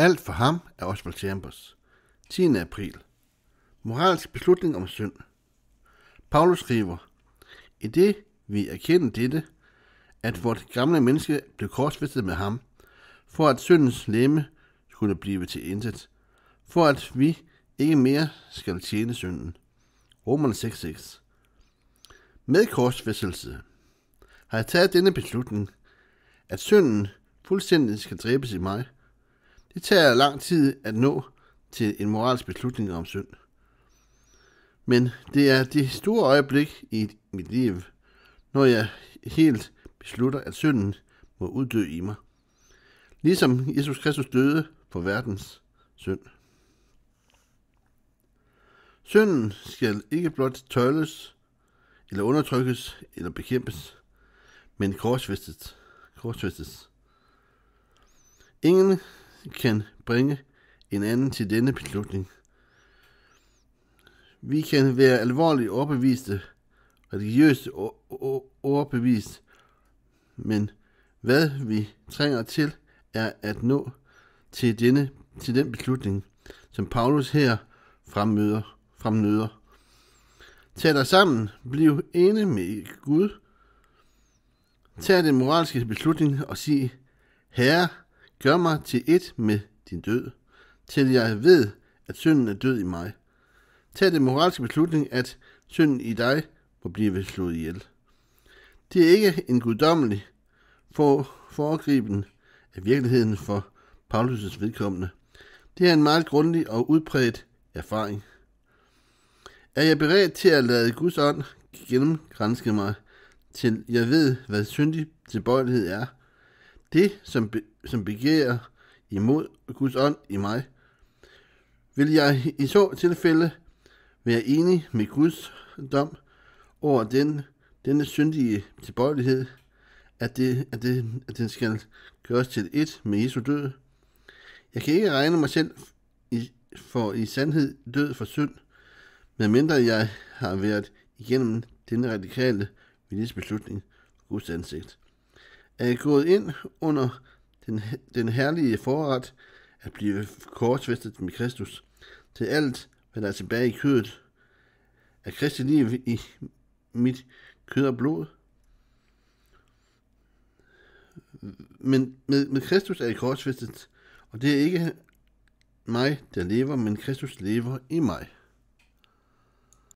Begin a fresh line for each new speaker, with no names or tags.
Alt for ham er Oswald Chambers. 10. april. Moralsk beslutning om synd. Paulus skriver, I det vi erkender dette, at vort gamle menneske blev korsfæstet med ham, for at syndens lemme skulle blive til intet, for at vi ikke mere skal tjene synden. Romerne 6.6 Med korsfæstelse har jeg taget denne beslutning, at synden fuldstændig skal dræbes i mig – det tager lang tid at nå til en moralsk beslutning om synd. Men det er det store øjeblik i mit liv, når jeg helt beslutter, at synden må uddø i mig. Ligesom Jesus Kristus døde for verdens synd. Synden skal ikke blot tøjles, eller undertrykkes, eller bekæmpes, men korsfæstes. korsfæstes. Ingen kan bringe en anden til denne beslutning. Vi kan være alvorligt overbeviste, religiøst overbevist, men hvad vi trænger til, er at nå til, denne, til den beslutning, som Paulus her fremmøder. fremmøder. Tag dig sammen, bliv ene med Gud, tag den moralske beslutning og sig, Herre, Gør mig til et med din død, til jeg ved, at synden er død i mig. Tag den moralske beslutning, at synden i dig må blive slået ihjel. Det er ikke en guddommelig for foregriben af virkeligheden for Paulus' vedkommende. Det er en meget grundig og udbredt erfaring. Er jeg beredt til at lade Guds ånd gennemgrænske mig, til jeg ved, hvad syndig tilbøjelighed er, det, som, be, som begærer imod Guds ånd i mig, vil jeg i så tilfælde være enig med Guds dom over den, denne syndige tilbøjelighed, at, det, at, det, at den skal gøres til et med Jesu død. Jeg kan ikke regne mig selv i, for i sandhed død for synd, medmindre jeg har været igennem denne radikale viljesbeslutning for Guds ansigt er gået ind under den, den herlige forret at blive korsfæstet med Kristus til alt, hvad der er tilbage i kødet af Kristi liv i mit kød og blod. Men med, med Kristus er jeg korsfæstet, og det er ikke mig, der lever, men Kristus lever i mig.